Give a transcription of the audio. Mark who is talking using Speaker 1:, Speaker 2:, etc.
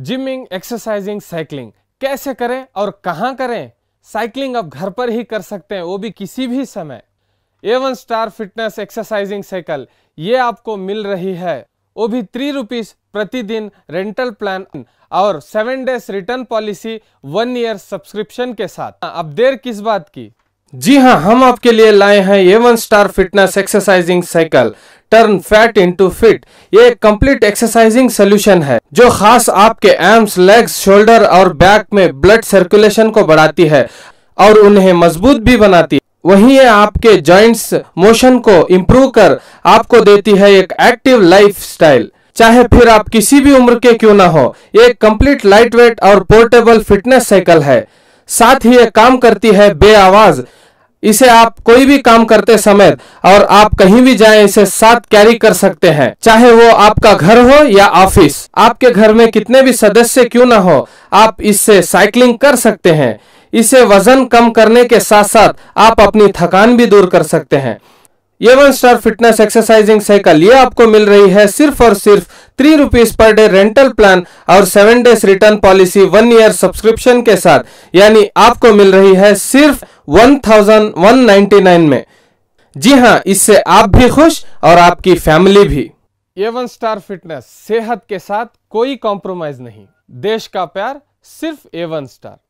Speaker 1: gymming exercising cycling कैसे करें और कहां करें साइकिलिंग आप घर पर ही कर सकते हैं वो भी किसी भी समय Avon star fitness exercising cycle ये आपको मिल रही है वो भी थ्री रुपीज प्रतिदिन रेंटल प्लान और seven days return policy one year subscription के साथ अब देर किस बात की जी हाँ हम आपके लिए लाए हैं Avon star fitness exercising cycle turn fat into fit ये एक कंप्लीट एक्सरसाइजिंग सोल्यूशन है जो खास आपके एम्स लेग्स शोल्डर और बैक में ब्लड सर्कुलेशन को बढ़ाती है और उन्हें मजबूत भी बनाती है वहीं ये आपके जॉइंट्स मोशन को इम्प्रूव कर आपको देती है एक एक्टिव लाइफ स्टाइल चाहे फिर आप किसी भी उम्र के क्यों ना हो ये कंप्लीट लाइट वेट और पोर्टेबल फिटनेस साइकिल है साथ ही ये काम करती है बे आवाज़ इसे आप कोई भी काम करते समय और आप कहीं भी जाएं इसे साथ कैरी कर सकते हैं चाहे वो आपका घर हो या ऑफिस आपके घर में कितने भी सदस्य क्यों ना हो आप इससे साइकिलिंग कर सकते हैं इसे वजन कम करने के साथ साथ आप अपनी थकान भी दूर कर सकते हैं ये one star fitness exercising cycle ये आपको मिल रही है सिर्फ और सिर्फ थ्री रुपीज पर डे रेंटल प्लान और seven days return policy one year subscription के साथ यानी आपको मिल रही है सिर्फ one thousand one ninety nine में जी हाँ इससे आप भी खुश और आपकी फैमिली भी ये वन स्टार फिटनेस सेहत के साथ कोई कॉम्प्रोमाइज नहीं देश का प्यार सिर्फ ए वन स्टार